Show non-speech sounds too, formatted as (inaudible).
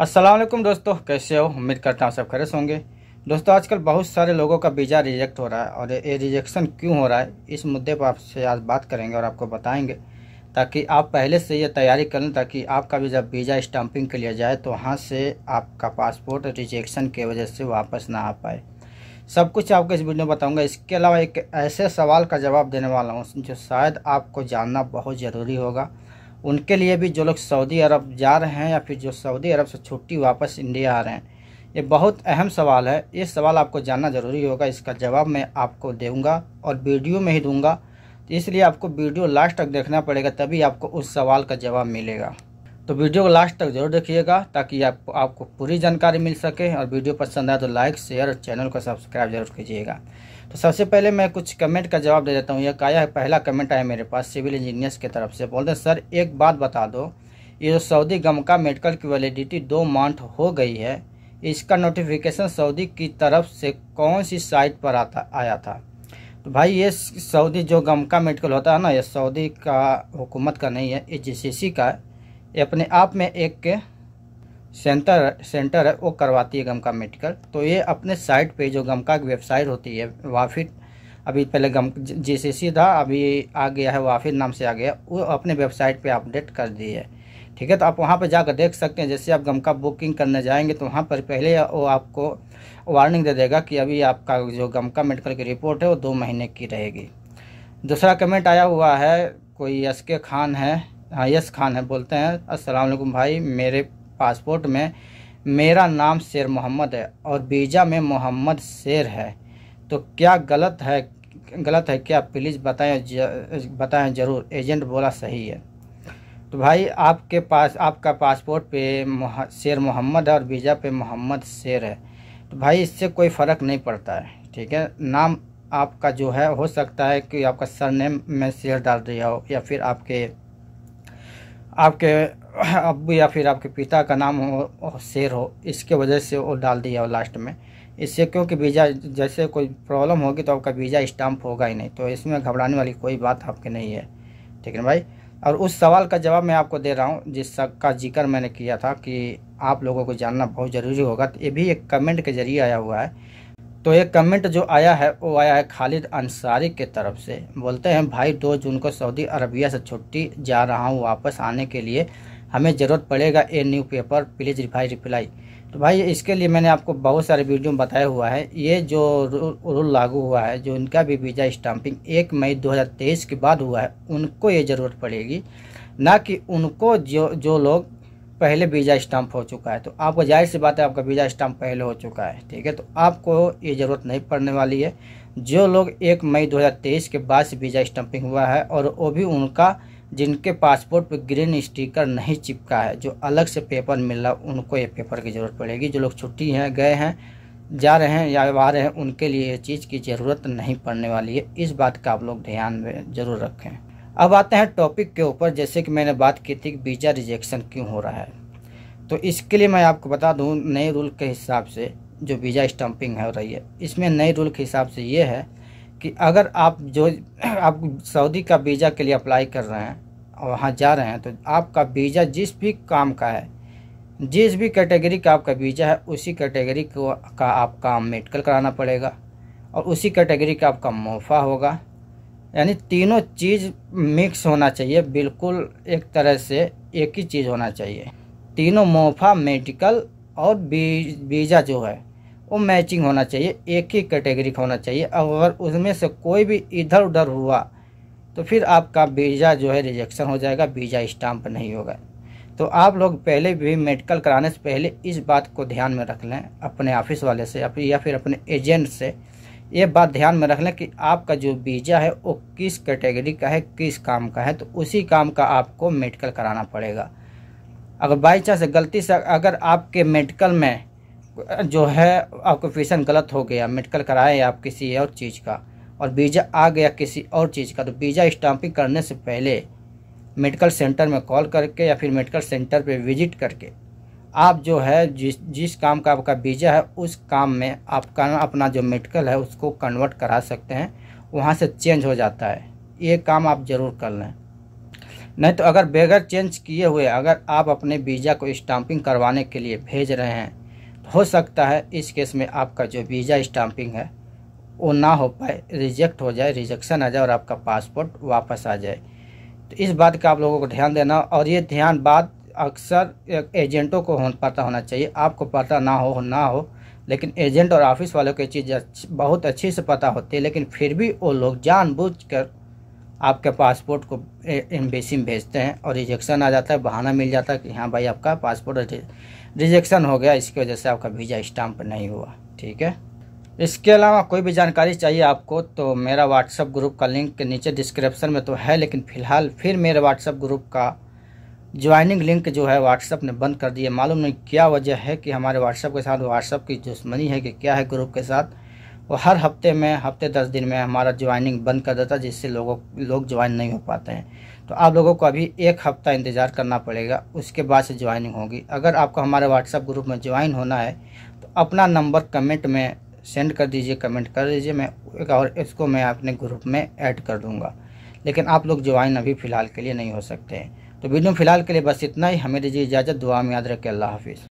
असलम दोस्तों कैसे हो उम्मीद करता हूँ सब से होंगे दोस्तों आजकल बहुत सारे लोगों का वीज़ा रिजेक्ट हो रहा है और ये रिजेक्शन क्यों हो रहा है इस मुद्दे पर आपसे आज बात करेंगे और आपको बताएंगे ताकि आप पहले से ये तैयारी करें ताकि आपका भी जब वीज़ा स्टम्पिंग के लिए जाए तो वहाँ से आपका पासपोर्ट रिजेक्शन की वजह से वापस ना आ पाए सब कुछ आपको इस वीडियो में बताऊँगा इसके अलावा एक ऐसे सवाल का जवाब देने वाला हूँ जो शायद आपको जानना बहुत ज़रूरी होगा उनके लिए भी जो लोग सऊदी अरब जा रहे हैं या फिर जो सऊदी अरब से छुट्टी वापस इंडिया आ रहे हैं ये बहुत अहम सवाल है ये सवाल आपको जानना ज़रूरी होगा इसका जवाब मैं आपको दूंगा और वीडियो में ही दूँगा तो इसलिए आपको वीडियो लास्ट तक देखना पड़ेगा तभी आपको उस सवाल का जवाब मिलेगा तो वीडियो को लास्ट तक जरूर देखिएगा ताकि आप, आपको पूरी जानकारी मिल सके और वीडियो पसंद आए तो लाइक शेयर और चैनल को सब्सक्राइब जरूर कीजिएगा तो सबसे पहले मैं कुछ कमेंट का जवाब दे देता हूँ यह आया है पहला कमेंट आया मेरे पास सिविल इंजीनियर्स की तरफ से बोलते हैं सर एक बात बता दो ये जो सऊदी गमका मेडिकल की वैलिडिटी दो मंथ हो गई है इसका नोटिफिकेशन सऊदी की तरफ से कौन सी साइट पर आता आया था तो भाई ये सऊदी जो गमका मेडिकल होता है ना ये सऊदी का हुकूमत का नहीं है ये जी का ये अपने आप में एक सेंटर सेंटर है वो करवाती है गमका मेडिकल तो ये अपने साइट पे जो गमका की वेबसाइट होती है वाफिट अभी पहले गम सी था अभी आ गया है वाफिट नाम से आ गया वो अपने वेबसाइट पे अपडेट कर दी है ठीक है तो आप वहाँ पर जाकर देख सकते हैं जैसे आप गमका बुकिंग करने जाएंगे तो वहाँ पर पहले वो आपको वार्निंग दे देगा कि अभी आपका जो गमका मेडिकल की रिपोर्ट है वो दो महीने की रहेगी दूसरा कमेंट आया हुआ है कोई एस के खान है हाँ, यस खान है बोलते हैं अस्सलाम वालेकुम भाई मेरे पासपोर्ट में मेरा नाम शेर मोहम्मद है और वीज़ा में मोहम्मद शेर है तो क्या गलत है गलत है क्या प्लीज़ बताएं बताएं ज़रूर एजेंट बोला सही है तो भाई आपके पास आपका पासपोर्ट पे शेर मोहम्मद है और वीज़ा पे मोहम्मद शेर है तो भाई इससे कोई फ़र्क नहीं पड़ता है ठीक है नाम आपका जो है हो सकता है कि आपका सर नेम में शेर डाल दिया हो या फिर आपके आपके अबू या फिर आपके पिता का नाम हो शेर हो इसके वजह से वो डाल दिया हो लास्ट में इससे क्योंकि वीज़ा जैसे कोई प्रॉब्लम होगी तो आपका वीज़ा स्टाम्प होगा ही नहीं तो इसमें घबराने वाली कोई बात आपके नहीं है ठीक है भाई और उस सवाल का जवाब मैं आपको दे रहा हूँ जिस का जिक्र मैंने किया था कि आप लोगों को जानना बहुत ज़रूरी होगा तो ये भी एक कमेंट के ज़रिए आया हुआ है तो एक कमेंट जो आया है वो आया है खालिद अंसारी के तरफ से बोलते हैं भाई दो जून को सऊदी अरबिया से छुट्टी जा रहा हूँ वापस आने के लिए हमें ज़रूरत पड़ेगा ए न्यू पेपर प्लीज़ भाई रिप्लाई तो भाई इसके लिए मैंने आपको बहुत सारे वीडियो में बताया हुआ है ये जो रूल लागू हुआ है जो इनका भी वीज़ा स्टाम्पिंग एक मई 2023 के बाद हुआ है उनको ये ज़रूरत पड़ेगी ना कि उनको जो जो लोग पहले वीज़ा स्टाम्प हो चुका है तो आपका जाहिर सी बात है आपका वीज़ा स्टाम्प पहले हो चुका है ठीक है तो आपको ये ज़रूरत नहीं पड़ने वाली है जो लोग एक मई 2023 के बाद से वीज़ा स्टम्पिंग हुआ है और वो भी उनका जिनके पासपोर्ट पर ग्रीन स्टिकर नहीं चिपका है जो अलग से पेपर मिल रहा उनको ये पेपर की ज़रूरत पड़ेगी जो लोग छुट्टी हैं गए हैं जा रहे हैं या आ रहे हैं उनके लिए ये चीज़ की ज़रूरत नहीं पड़ने वाली है इस बात का आप लोग ध्यान में ज़रूर रखें अब आते हैं टॉपिक के ऊपर जैसे कि मैंने बात की थी कि वीज़ा रिजेक्शन क्यों हो रहा है तो इसके लिए मैं आपको बता दूं नए रूल के हिसाब से जो वीज़ा स्टम्पिंग हो रही है इसमें नए रूल के हिसाब से ये है कि अगर आप जो (clears throat) आप सऊदी का वीज़ा के लिए अप्लाई कर रहे हैं और वहाँ जा रहे हैं तो आपका वीज़ा जिस भी काम का है जिस भी कैटेगरी का आपका वीज़ा है उसी कैटेगरी का आपका मेडिकल कराना पड़ेगा और उसी कैटेगरी का आपका मुआफ़ा होगा यानी तीनों चीज़ मिक्स होना चाहिए बिल्कुल एक तरह से एक ही चीज़ होना चाहिए तीनों मोफा मेडिकल और बीजा जो है वो मैचिंग होना चाहिए एक ही कैटेगरी का होना चाहिए अगर उसमें से कोई भी इधर उधर हुआ तो फिर आपका वीज़ा जो है रिजेक्शन हो जाएगा वीज़ा स्टाम्प नहीं होगा तो आप लोग पहले भी मेडिकल कराने से पहले इस बात को ध्यान में रख लें अपने ऑफिस वाले से या फिर अपने एजेंट से ये बात ध्यान में रख लें कि आपका जो वीज़ा है वो किस कैटेगरी का है किस काम का है तो उसी काम का आपको मेडिकल कराना पड़ेगा अगर बाई चांस गलती से अगर आपके मेडिकल में जो है ऑक्यूपेशन गलत हो गया मेडिकल कराए आप किसी और चीज़ का और वीज़ा आ गया किसी और चीज़ का तो वीज़ा स्टाम्पिंग करने से पहले मेडिकल सेंटर में कॉल करके या फिर मेडिकल सेंटर पर विजिट करके आप जो है जिस जिस काम का आपका वीज़ा है उस काम में आपका अपना जो मेडिकल है उसको कन्वर्ट करा सकते हैं वहाँ से चेंज हो जाता है ये काम आप ज़रूर कर लें नहीं तो अगर बगैर चेंज किए हुए अगर आप अपने वीज़ा को स्टाम्पिंग करवाने के लिए भेज रहे हैं तो हो सकता है इस केस में आपका जो वीज़ा स्टाम्पिंग है वो ना हो पाए रिजेक्ट हो जाए रिजेक्शन आ जाए और आपका पासपोर्ट वापस आ जाए तो इस बात का आप लोगों को ध्यान देना और ये ध्यान बात अक्सर एजेंटों को हो, पता होना चाहिए आपको पता ना हो ना हो लेकिन एजेंट और ऑफिस वालों की चीज़ बहुत अच्छे से पता होती है लेकिन फिर भी वो लोग जानबूझकर आपके पासपोर्ट को एम्बेसी में भेजते हैं और रिजेक्शन आ जाता है बहाना मिल जाता है कि हाँ भाई आपका पासपोर्ट रिजेक्शन हो गया इसकी वजह से आपका वीज़ा स्टाम्प नहीं हुआ ठीक है इसके अलावा कोई भी जानकारी चाहिए आपको तो मेरा व्हाट्सअप ग्रुप का लिंक नीचे डिस्क्रिप्शन में तो है लेकिन फ़िलहाल फिर मेरे व्हाट्सअप ग्रुप का ज्वाइनिंग लिंक जो है व्हाट्सअप ने बंद कर दिया मालूम नहीं क्या वजह है कि हमारे व्हाट्सअप के साथ व्हाट्सअप की दुश्मनी है कि क्या है ग्रुप के साथ वो हर हफ्ते में हफ्ते दस दिन में हमारा ज्वाइनिंग बंद कर देता है जिससे लोगों लोग ज्वाइन नहीं हो पाते हैं तो आप लोगों को अभी एक हफ़्ता इंतज़ार करना पड़ेगा उसके बाद से ज्वाइनिंग होगी अगर आपको हमारे व्हाट्सअप ग्रुप में ज्वाइन होना है तो अपना नंबर कमेंट में सेंड कर दीजिए कमेंट कर दीजिए मैं एक और इसको मैं अपने ग्रुप में ऐड कर दूँगा लेकिन आप लोग ज्वाइन अभी फ़िलहाल के लिए नहीं हो सकते हैं तो वीडियो फिलहाल के लिए बस इतना ही हमें दीजिए इजाज़त दुआ में याद रखें अल्लाह हाफिज़